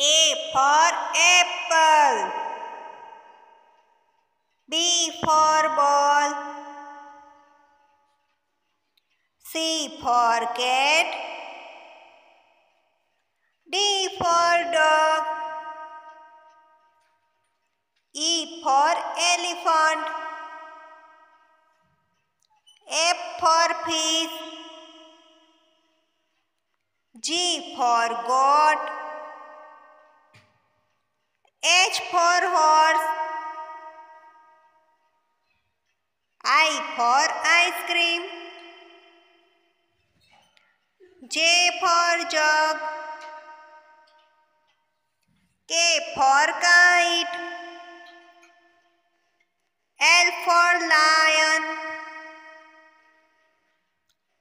A for apple. B for ball. C for cat. D for dog. E for elephant. F for fish. G for goat. H for horse. I for ice cream. J for jog, K for kite. L for lion.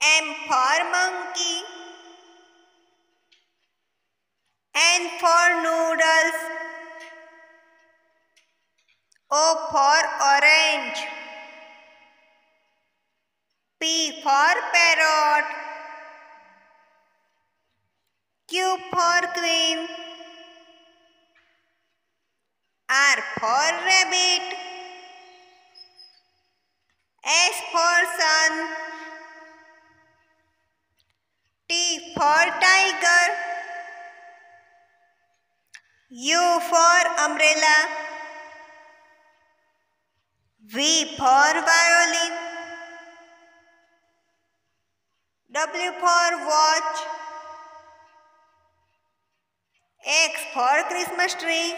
M for monkey. N for no. O for orange. P for parrot. Q for queen. R for rabbit. S for sun. T for tiger. U for umbrella. V for violin. W for watch. X for Christmas tree.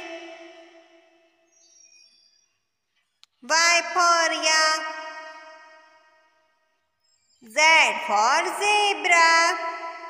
Y for yak. Z for zebra.